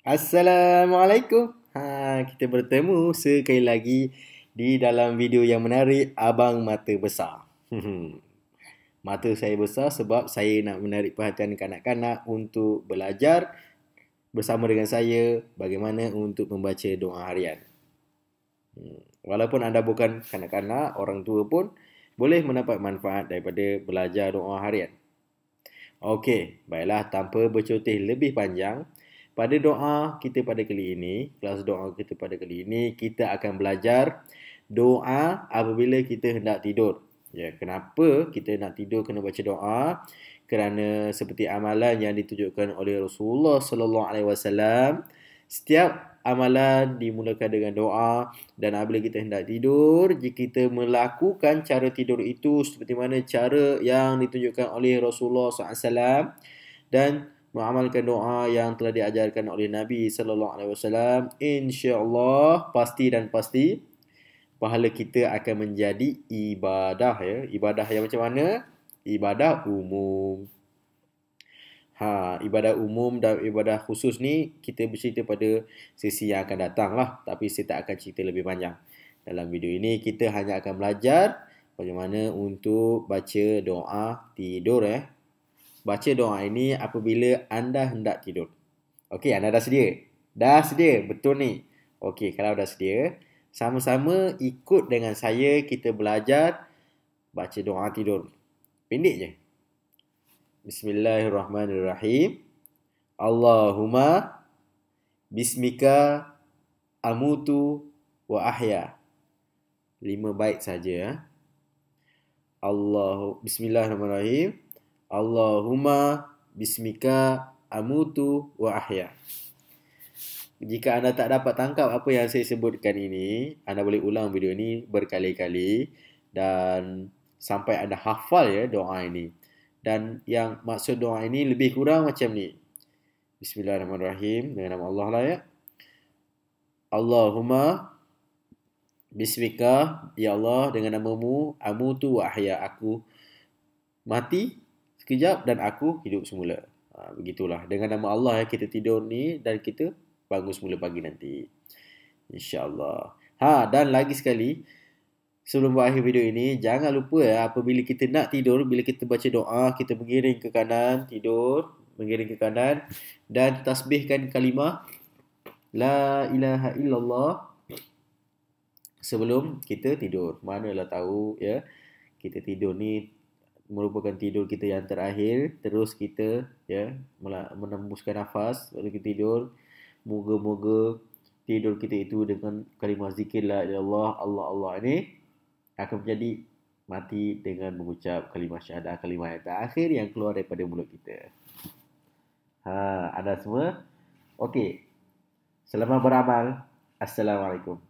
Assalamualaikum. Ha, kita bertemu sekali lagi di dalam video yang menarik Abang Mata Besar. Mata saya besar sebab saya nak menarik perhatian kanak-kanak untuk belajar bersama dengan saya bagaimana untuk membaca doa harian. Hmm, walaupun anda bukan kanak-kanak, orang tua pun boleh mendapat manfaat daripada belajar doa harian. Okey, baiklah tanpa bercutih lebih panjang, pada doa kita pada kali ini, kelas doa kita pada kali ini, kita akan belajar doa apabila kita hendak tidur. Ya, kenapa kita nak tidur kena baca doa? Kerana seperti amalan yang ditunjukkan oleh Rasulullah sallallahu alaihi wasallam, setiap amalan dimulakan dengan doa dan apabila kita hendak tidur, jika kita melakukan cara tidur itu seperti mana cara yang ditunjukkan oleh Rasulullah sallallahu alaihi wasallam dan mengamalkan doa yang telah diajarkan oleh Nabi sallallahu alaihi wasallam insyaallah pasti dan pasti pahala kita akan menjadi ibadah ya ibadah yang macam mana ibadah umum ha ibadah umum dan ibadah khusus ni kita bercerita pada sesi yang akan datang lah tapi saya tak akan cerita lebih panjang dalam video ini kita hanya akan belajar bagaimana untuk baca doa tidur eh ya baca doa ini apabila anda hendak tidur. Okey, anda dah sedia? Dah sedia, betul ni. Okey, kalau dah sedia, sama-sama ikut dengan saya kita belajar baca doa tidur. Pendek je. Bismillahirrahmanirrahim. Allahumma bismika amutu wa ahya. Lima bait saja. Ha? Allahu bismillahirrahmanirrahim. Allahumma bismika amutu wa ahya. Jika anda tak dapat tangkap apa yang saya sebutkan ini, anda boleh ulang video ini berkali-kali dan sampai anda hafal ya doa ini. Dan yang maksud doa ini lebih kurang macam ni. Bismillahirrahmanirrahim dengan nama Allah lah ya. Allahumma bismika ya Allah dengan namamu amutu wa ahya aku mati Sekejap dan aku hidup semula. Ha, begitulah. Dengan nama Allah ya, kita tidur ni dan kita bangun semula pagi nanti. InsyaAllah. Ha, dan lagi sekali, sebelum buat akhir video ini, jangan lupa ya, apabila kita nak tidur, bila kita baca doa, kita mengiring ke kanan, tidur, mengiring ke kanan, dan tasbihkan kalimah, La ilaha illallah, sebelum kita tidur. Manalah tahu, ya, kita tidur ni merupakan tidur kita yang terakhir terus kita ya menembuskan nafas waktu kita tidur moga-moga tidur kita itu dengan kalimah zikir la ilaha Allah, Allah Allah ini akan menjadi mati dengan mengucap kalimah syahadah kalimah yang terakhir yang keluar daripada mulut kita ha ada semua okey selamat beramal assalamualaikum